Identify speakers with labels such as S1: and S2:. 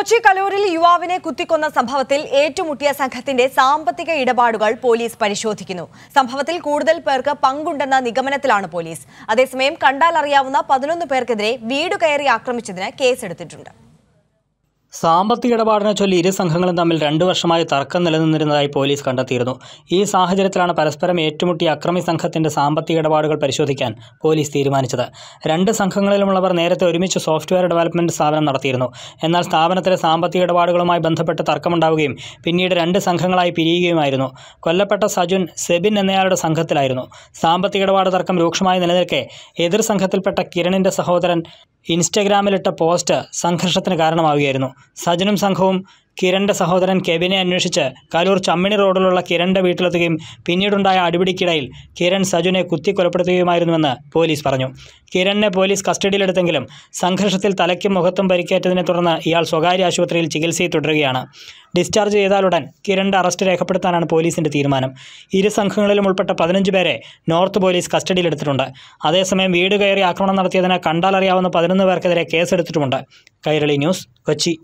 S1: കൊച്ചി കലൂരിൽ യുവാവിനെ കുത്തിക്കൊന്ന സംഭവത്തിൽ ഏറ്റുമുട്ടിയ സംഘത്തിന്റെ സാമ്പത്തിക ഇടപാടുകൾ പോലീസ് പരിശോധിക്കുന്നു സംഭവത്തിൽ കൂടുതൽ പേർക്ക് പങ്കുണ്ടെന്ന നിഗമനത്തിലാണ് പോലീസ് അതേസമയം കണ്ടാൽ അറിയാവുന്ന പതിനൊന്ന് പേർക്കെതിരെ വീട് കയറി ആക്രമിച്ചതിന് കേസെടുത്തിട്ടുണ്ട്
S2: സാമ്പത്തിക ഇടപാടിനെ ചൊല്ലി ഇരു സംഘങ്ങളും തമ്മിൽ രണ്ടു വർഷമായി തർക്കം നിലനിന്നിരുന്നതായി പോലീസ് കണ്ടെത്തിയിരുന്നു ഈ സാഹചര്യത്തിലാണ് പരസ്പരം ഏറ്റുമുട്ടി അക്രമി സംഘത്തിന്റെ സാമ്പത്തിക ഇടപാടുകൾ പരിശോധിക്കാൻ പോലീസ് തീരുമാനിച്ചത് രണ്ട് സംഘങ്ങളിലുമുള്ളവർ നേരത്തെ ഒരുമിച്ച് സോഫ്റ്റ്വെയർ ഡെവലപ്മെന്റ് സ്ഥാപനം നടത്തിയിരുന്നു എന്നാൽ സ്ഥാപനത്തിലെ സാമ്പത്തിക ഇടപാടുകളുമായി ബന്ധപ്പെട്ട് തർക്കമുണ്ടാവുകയും പിന്നീട് രണ്ട് സംഘങ്ങളായി പിരിയുകയുമായിരുന്നു കൊല്ലപ്പെട്ട സജുൻ സെബിൻ എന്നയാളുടെ സംഘത്തിലായിരുന്നു സാമ്പത്തിക ഇടപാട് തർക്കം രൂക്ഷമായി നിലനിൽക്കെ എതിർ സംഘത്തിൽപ്പെട്ട കിരണിന്റെ സഹോദരൻ ഇൻസ്റ്റഗ്രാമിലിട്ട പോസ്റ്റ് സംഘർഷത്തിന് കാരണമാവുകയായിരുന്നു സജനും സംഘവും കിരണിൻ്റെ സഹോദരൻ കെവിനെ അന്വേഷിച്ച് കാലൂർ ചമ്മിണി റോഡിലുള്ള കിരണിൻ്റെ വീട്ടിലെത്തുകയും പിന്നീടുണ്ടായ അടിപിടിക്കിടയിൽ കിരൺ സജുനെ കുത്തിക്കൊലപ്പെടുത്തുകയുമായിരുന്നുവെന്ന് പോലീസ് പറഞ്ഞു കിരണിനെ പോലീസ് കസ്റ്റഡിയിലെടുത്തെങ്കിലും സംഘർഷത്തിൽ തലയ്ക്കും മുഖത്തും പരിക്കേറ്റതിനെ തുടർന്ന് ഇയാൾ സ്വകാര്യ ആശുപത്രിയിൽ ചികിത്സയിൽ തുടരുകയാണ് ഡിസ്ചാർജ് ചെയ്താലുടൻ കിരണിൻ്റെ അറസ്റ്റ് രേഖപ്പെടുത്താനാണ് പോലീസിന്റെ തീരുമാനം ഇരു സംഘങ്ങളിലും ഉൾപ്പെട്ട പതിനഞ്ച് പേരെ നോർത്ത് പോലീസ് കസ്റ്റഡിയിലെടുത്തിട്ടുണ്ട് അതേസമയം വീട് കയറി ആക്രമണം നടത്തിയതിനെ കണ്ടാലറിയാവുന്ന പതിനൊന്ന് പേർക്കെതിരെ കേസെടുത്തിട്ടുമുണ്ട് കൈരളി ന്യൂസ് കൊച്ചി